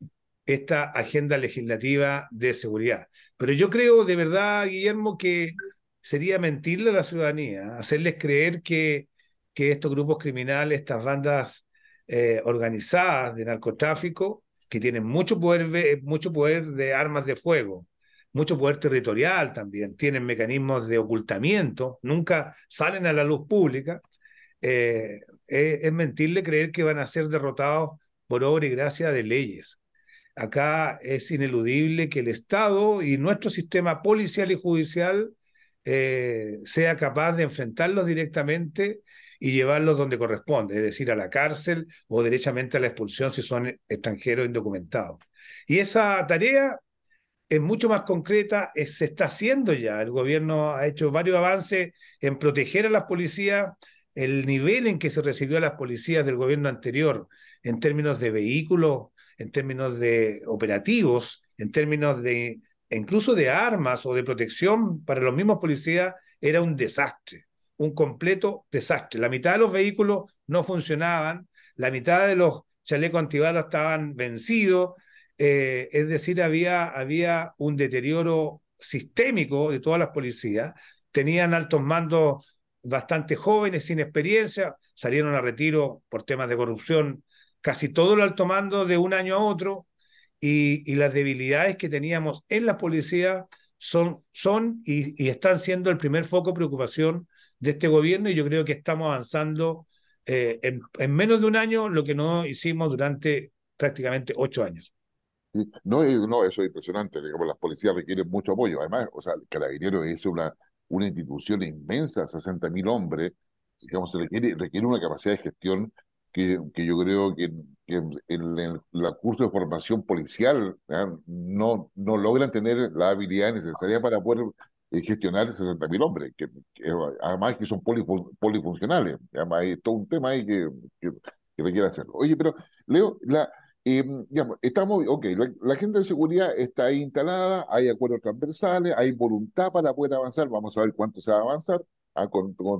[SPEAKER 2] esta agenda legislativa de seguridad. Pero yo creo de verdad, Guillermo, que sería mentirle a la ciudadanía, hacerles creer que, que estos grupos criminales, estas bandas eh, organizadas de narcotráfico, que tienen mucho poder, mucho poder de armas de fuego, mucho poder territorial también, tienen mecanismos de ocultamiento, nunca salen a la luz pública, eh, eh, es, mentirle creer que van a ser derrotados por obra y gracia de leyes. Acá es ineludible que el Estado y nuestro sistema policial y judicial eh, sea capaz de enfrentarlos directamente y llevarlos donde corresponde, es decir, a la cárcel o derechamente a la expulsión si son extranjeros indocumentados. Y esa tarea es mucho más concreta, se está haciendo ya. El gobierno ha hecho varios avances en proteger a las policías, el nivel en que se recibió a las policías del gobierno anterior en términos de vehículos, en términos de operativos, en términos de incluso de armas o de protección para los mismos policías, era un desastre un completo desastre. La mitad de los vehículos no funcionaban, la mitad de los chalecos antibalas estaban vencidos, eh, es decir, había, había un deterioro sistémico de todas las policías, tenían altos mandos bastante jóvenes, sin experiencia, salieron a retiro por temas de corrupción casi todo el alto mando de un año a otro, y, las debilidades que teníamos en la policía son, son y, y están siendo el primer foco de preocupación de este gobierno y yo creo que estamos avanzando eh, en, menos de un año lo que no hicimos durante prácticamente ocho años.
[SPEAKER 1] No, no, eso es impresionante, digamos, las policías requieren mucho apoyo, además, o sea, el Carabinero es una, una institución inmensa, 60.000 hombres, digamos, Requiere, una capacidad de gestión que, que yo creo que, en, el curso de formación policial no, no logran tener la habilidad necesaria para poder gestionar 60.000 hombres, que, además que son polifuncionales, además hay todo un tema ahí que, que, requiere hacerlo. Oye, pero Leo, la, eh, estamos, ok, la, gente de seguridad está ahí instalada, hay acuerdos transversales, hay voluntad para poder avanzar, vamos a ver cuánto se va a avanzar ah, con, con,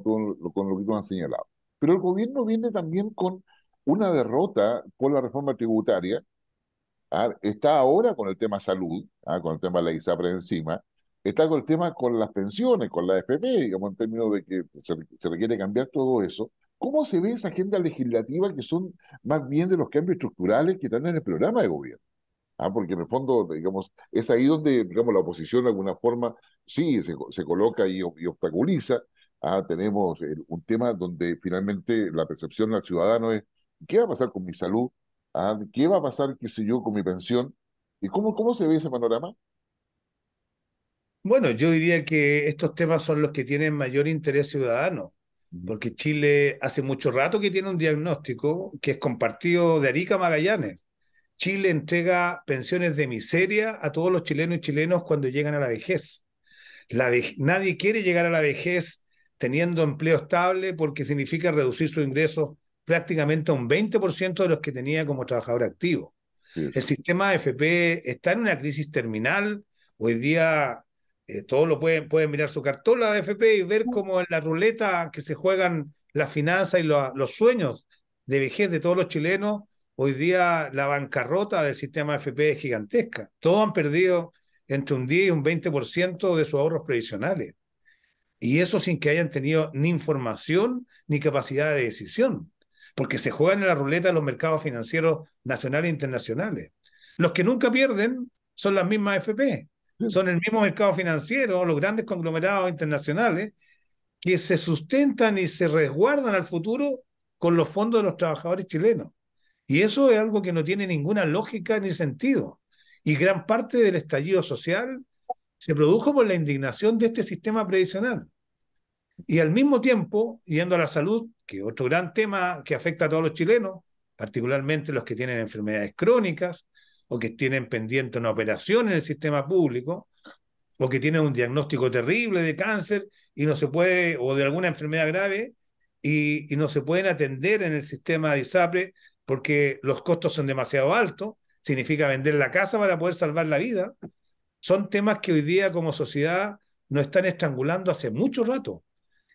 [SPEAKER 1] lo que tú has señalado. Pero el gobierno viene también con una derrota por la reforma tributaria, ah, está ahora con el tema salud, ah, con el tema de la ISAPRE encima, está con el tema con las pensiones, con la FP, digamos, en términos de que se, requiere cambiar todo eso. ¿Cómo se ve esa agenda legislativa que son más bien de los cambios estructurales que están en el programa de gobierno? Ah, porque en el fondo, digamos, es ahí donde digamos, la oposición de alguna forma sí se, se coloca y, y obstaculiza. Ah, tenemos un tema donde finalmente la percepción del ciudadano es, ¿qué va a pasar con mi salud? Ah, ¿Qué va a pasar, qué sé yo, con mi pensión? ¿Y cómo, cómo se ve ese panorama?
[SPEAKER 2] Bueno, yo diría que estos temas son los que tienen mayor interés ciudadano, porque Chile hace mucho rato que tiene un diagnóstico que es compartido de Arica Magallanes. Chile entrega pensiones de miseria a todos los chilenos y chilenos cuando llegan a la vejez. nadie quiere llegar a la vejez teniendo empleo estable porque significa reducir su ingreso prácticamente a un 20% de los que tenía como trabajador activo. El sistema AFP está en una crisis terminal. Hoy día eh, todos lo pueden, pueden mirar su cartola de FP y ver cómo en la ruleta que se juegan las finanzas y los sueños de vejez de todos los chilenos, hoy día la bancarrota del sistema FP es gigantesca. Todos han perdido entre un 10 y un 20% de sus ahorros previsionales. Y eso sin que hayan tenido ni información ni capacidad de decisión, porque se juegan en la ruleta los mercados financieros nacionales e internacionales. Los que nunca pierden son las mismas FP, son el mismo mercado financiero, los grandes conglomerados internacionales, que se sustentan y se resguardan al futuro con los fondos de los trabajadores chilenos. Y eso es algo que no tiene ninguna lógica ni sentido. Y gran parte del estallido social se produjo por la indignación de este sistema previsional. Y al mismo tiempo, yendo a la salud, que otro gran tema que afecta a todos los chilenos, particularmente los que tienen enfermedades crónicas, o que tienen pendiente una operación en el sistema público, o que tienen un diagnóstico terrible de cáncer y no se puede, o de alguna enfermedad grave, y, no se pueden atender en el sistema de ISAPRE porque los costos son demasiado altos, significa vender la casa para poder salvar la vida. Son temas que hoy día como sociedad nos están estrangulando hace mucho rato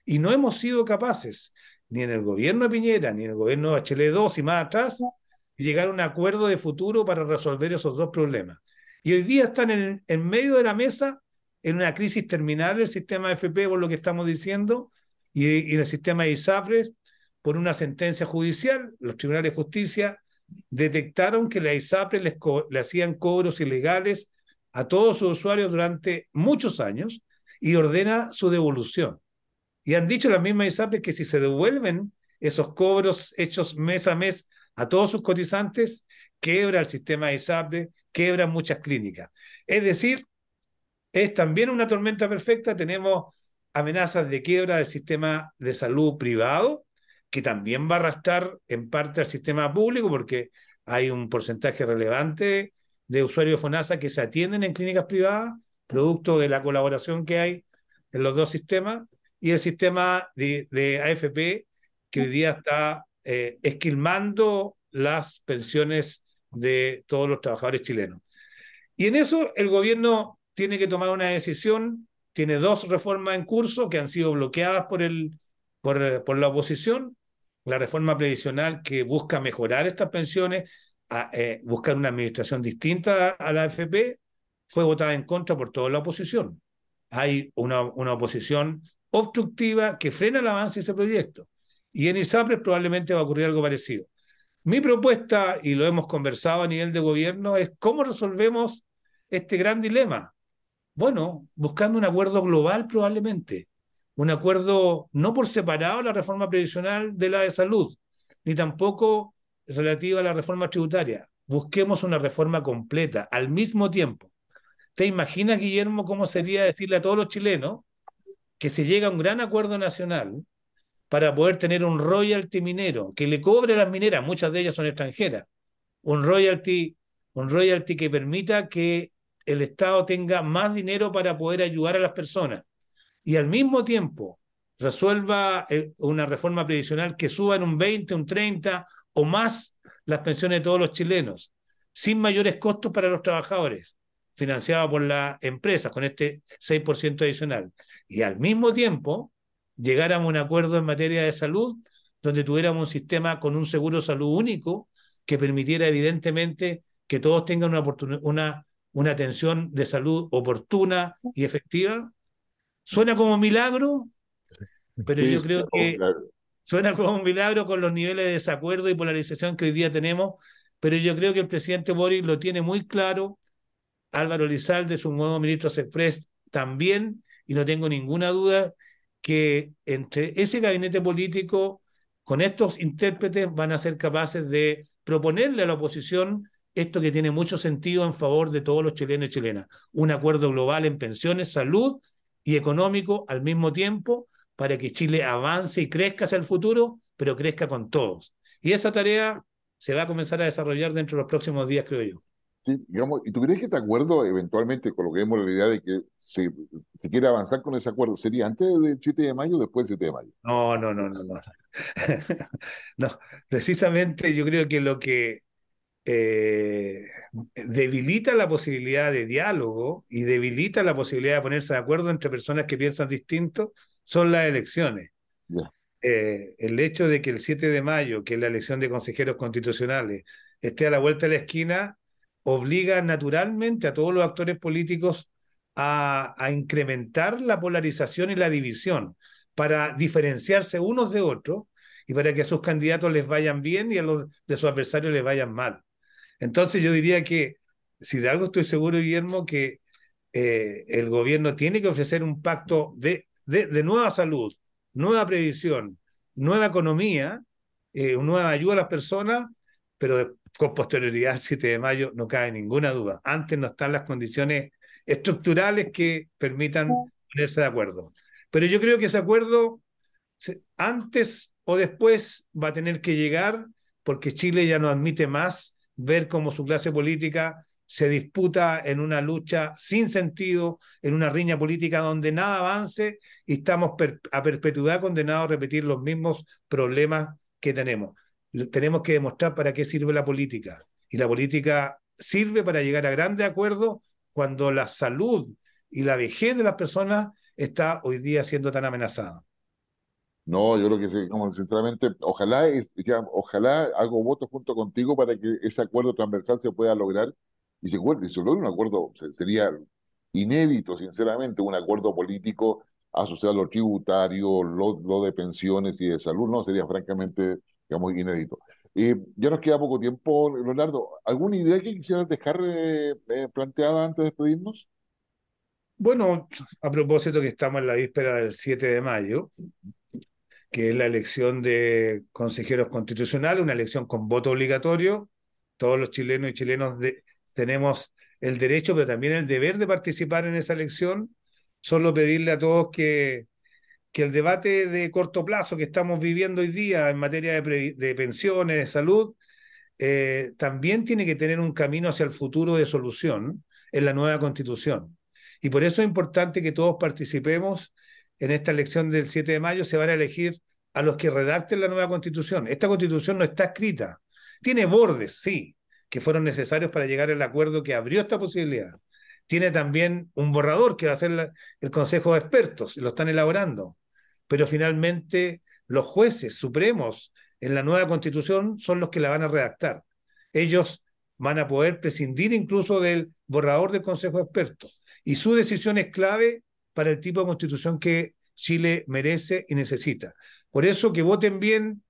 [SPEAKER 2] y no hemos sido capaces, ni en el gobierno de Piñera, ni en el gobierno de hl 2 y más atrás, llegar a un acuerdo de futuro para resolver esos dos problemas. Y hoy día están en, medio de la mesa en una crisis terminal del sistema FP, por lo que estamos diciendo, y, el sistema de ISAPRES, por una sentencia judicial. Los tribunales de justicia detectaron que la ISAPRES le hacían cobros ilegales a todos sus usuarios durante muchos años y ordena su devolución. Y han dicho las mismas ISAPRES que si se devuelven esos cobros hechos mes a mes a todos sus cotizantes, quiebra el sistema de ISAPRE, muchas clínicas. Es decir, es también una tormenta perfecta, tenemos amenazas de quiebra del sistema de salud privado, que también va a arrastrar en parte al sistema público, porque hay un porcentaje relevante de usuarios de FONASA que se atienden en clínicas privadas, producto de la colaboración que hay en los dos sistemas, y el sistema de, de AFP, que hoy día está eh, esquilmando las pensiones de todos los trabajadores chilenos. Y en eso el gobierno tiene que tomar una decisión, tiene dos reformas en curso que han sido bloqueadas por, el, por, la oposición, la reforma previsional que busca mejorar estas pensiones, a, eh, buscar una administración distinta a la AFP, fue votada en contra por toda la oposición. Hay una, una oposición obstructiva que frena el avance de ese proyecto. Y en ISAPRES probablemente va a ocurrir algo parecido. Mi propuesta, y lo hemos conversado a nivel de gobierno, es cómo resolvemos este gran dilema. Bueno, buscando un acuerdo global probablemente, un acuerdo no por separado la reforma previsional de la de salud, ni tampoco relativa a la reforma tributaria. Busquemos una reforma completa al mismo tiempo. ¿Te imaginas, Guillermo, cómo sería decirle a todos los chilenos que se llega a un gran acuerdo nacional para poder tener un royalty minero, que le cobre a las mineras, muchas de ellas son extranjeras, un royalty, un royalty que permita que el Estado tenga más dinero para poder ayudar a las personas y al mismo tiempo resuelva eh, una reforma previsional que suba en un 20, un 30 o más las pensiones de todos los chilenos, sin mayores costos para los trabajadores, financiado por las empresas con este 6% adicional. Y al mismo tiempo, llegáramos a un acuerdo en materia de salud, donde tuviéramos un sistema con un seguro salud único que permitiera evidentemente que todos tengan una, atención de salud oportuna y efectiva. Suena como un milagro, pero yo creo que suena como un milagro con los niveles de desacuerdo y polarización que hoy día tenemos, pero yo creo que el presidente Boris lo tiene muy claro. Álvaro Lizalde, su nuevo ministro Express, también, y no tengo ninguna duda que entre ese gabinete político, con estos intérpretes, van a ser capaces de proponerle a la oposición esto que tiene mucho sentido en favor de todos los chilenos y chilenas, un acuerdo global en pensiones, salud y económico al mismo tiempo para que Chile avance y crezca hacia el futuro, pero crezca con todos. Y esa tarea se va a comenzar a desarrollar dentro de los próximos días, creo yo.
[SPEAKER 1] ¿Y tú crees que este acuerdo, eventualmente, coloquemos la idea de que se, quiere avanzar con ese acuerdo, sería antes del 7 de mayo o después del 7 de mayo?
[SPEAKER 2] No, no, no, no, no. [LAUGHS] precisamente yo creo que lo que eh, debilita la posibilidad de diálogo y debilita la posibilidad de ponerse de acuerdo entre personas que piensan distinto son las elecciones. Eh, el hecho de que el 7 de mayo, que es la elección de consejeros constitucionales, esté a la vuelta de la esquina, obliga naturalmente a todos los actores políticos a, incrementar la polarización y la división para diferenciarse unos de otros y para que a sus candidatos les vayan bien y a los de sus adversarios les vayan mal. Entonces yo diría que, si de algo estoy seguro, Guillermo, que eh, el gobierno tiene que ofrecer un pacto de, de, nueva salud, nueva previsión, nueva economía, eh, nueva ayuda a las personas, pero, con posterioridad al 7 de mayo, no cae ninguna duda. Antes no están las condiciones estructurales que permitan ponerse de acuerdo. Pero yo creo que ese acuerdo antes o después va a tener que llegar porque Chile ya no admite más ver cómo su clase política se disputa en una lucha sin sentido, en una riña política donde nada avance y estamos a perpetuidad condenados a repetir los mismos problemas que tenemos tenemos que demostrar para qué sirve la política. Y la política sirve para llegar a grandes acuerdos cuando la salud y la vejez de las personas está hoy día siendo tan amenazada.
[SPEAKER 1] No, yo creo que sinceramente, ojalá, ya, ojalá hago votos junto contigo para que ese acuerdo transversal se pueda lograr y se, y se logre un acuerdo, sería inédito, sinceramente, un acuerdo político asociado a lo tributario, lo de pensiones y de salud, no, sería francamente digamos, inédito. y ya nos queda poco tiempo, Leonardo. ¿Alguna idea que quisieras dejar eh, eh, planteada antes de despedirnos?
[SPEAKER 2] Bueno, a propósito que estamos en la víspera del 7 de mayo, que es la elección de consejeros constitucionales, una elección con voto obligatorio. Todos los chilenos y chilenos tenemos el derecho, pero también el deber de participar en esa elección. Solo pedirle a todos que que el debate de corto plazo que estamos viviendo hoy día en materia de, pensiones, de salud, eh, también tiene que tener un camino hacia el futuro de solución en la nueva constitución. Y por eso es importante que todos participemos en esta elección del 7 de mayo. Se van a elegir a los que redacten la nueva constitución. Esta constitución no está escrita. Tiene bordes, sí, que fueron necesarios para llegar al acuerdo que abrió esta posibilidad tiene también un borrador que va a ser el Consejo de Expertos, lo están elaborando. Pero finalmente los jueces supremos en la nueva constitución son los que la van a redactar. Ellos van a poder prescindir incluso del borrador del Consejo de Expertos. Y su decisión es clave para el tipo de constitución que Chile merece y necesita. Por eso que voten bien,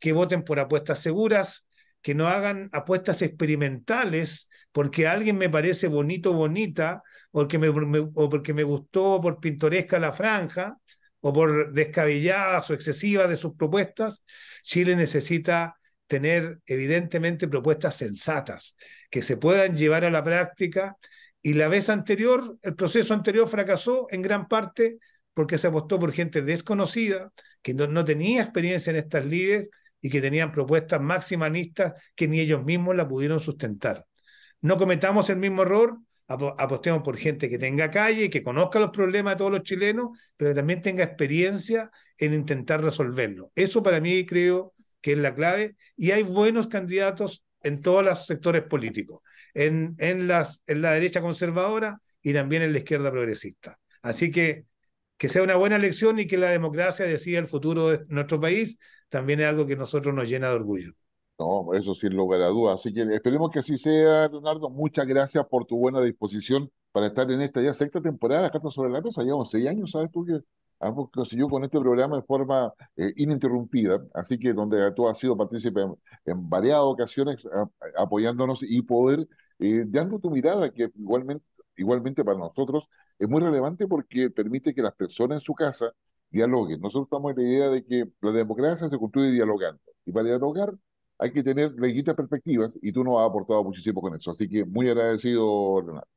[SPEAKER 2] que voten por apuestas seguras, que no hagan apuestas experimentales porque alguien me parece bonito, bonita, porque o porque me gustó por pintoresca la franja, o por descabelladas o excesivas de sus propuestas, Chile necesita tener evidentemente propuestas sensatas que se puedan llevar a la práctica. Y la vez anterior, el proceso anterior fracasó en gran parte porque se apostó por gente desconocida, que no, tenía experiencia en estas líderes y que tenían propuestas maximanistas que ni ellos mismos la pudieron sustentar. No cometamos el mismo error, apostemos por gente que tenga calle, que conozca los problemas de todos los chilenos, pero que también tenga experiencia en intentar resolverlo. Eso para mí creo que es la clave, y hay buenos candidatos en todos los sectores políticos, en, en, las, en la derecha conservadora y también en la izquierda progresista. Así que que sea una buena elección y que la democracia decida el futuro de nuestro país, también es algo que a nosotros nos llena de orgullo.
[SPEAKER 1] No, eso sin lugar a dudas. Así que esperemos que así sea, Leonardo. Muchas gracias por tu buena disposición para estar en esta ya sexta temporada acá sobre la mesa. Llevamos seis años, ¿sabes tú? Que hemos conseguido con este programa de forma eh, ininterrumpida. Así que donde tú has sido partícipe en, variadas varias ocasiones apoyándonos y poder, eh, dando tu mirada, que igualmente igualmente para nosotros es muy relevante porque permite que las personas en su casa dialoguen. Nosotros estamos en la idea de que la democracia se construye dialogando. Y para dialogar hay que tener distintas perspectivas y tú nos has aportado muchísimo con eso. Así que muy agradecido, Leonardo.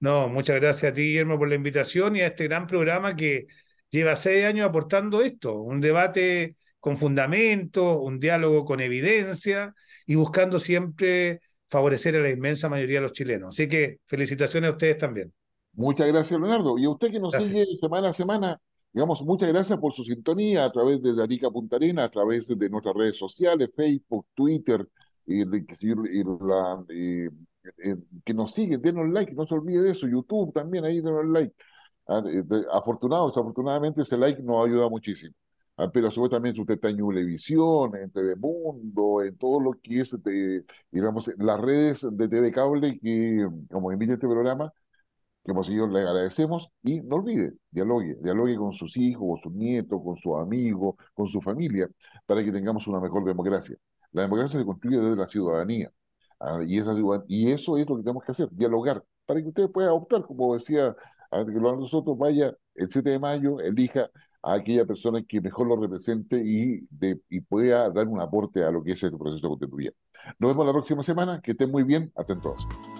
[SPEAKER 2] No, muchas gracias a ti, Guillermo, por la invitación y a este gran programa que lleva seis años aportando esto, un debate con fundamento, un diálogo con evidencia y buscando siempre favorecer a la inmensa mayoría de los chilenos. Así que felicitaciones a ustedes también. Muchas gracias,
[SPEAKER 1] Leonardo. Y a usted que nos sigue semana a semana, digamos, muchas gracias por su sintonía a través de Arica Puntarena, a través de nuestras redes sociales, Facebook, Twitter, y, eh, que nos siguen, denos like, no se olvide de eso, YouTube también, ahí denos like. Ah, eh, Afortunados, afortunadamente ese like nos ayuda muchísimo. Ah, pero supuestamente usted está en Ulevisión, en TV Mundo, en todo lo que es, digamos, las redes de TV Cable que, como invita este programa, que hemos pues, le agradecemos y no olvide, dialogue, dialogue con sus hijos, con sus nietos, con sus amigos, con su familia, para que tengamos una mejor democracia. La democracia se construye desde la ciudadanía ah, y, esa y eso es lo que tenemos que hacer, dialogar, para que usted pueda optar, como decía que nosotros, vaya el 7 de mayo, elija a aquella persona que mejor lo represente y, pueda dar un aporte a lo que es este proceso constituyente. Nos vemos la próxima semana, que estén muy bien, hasta entonces.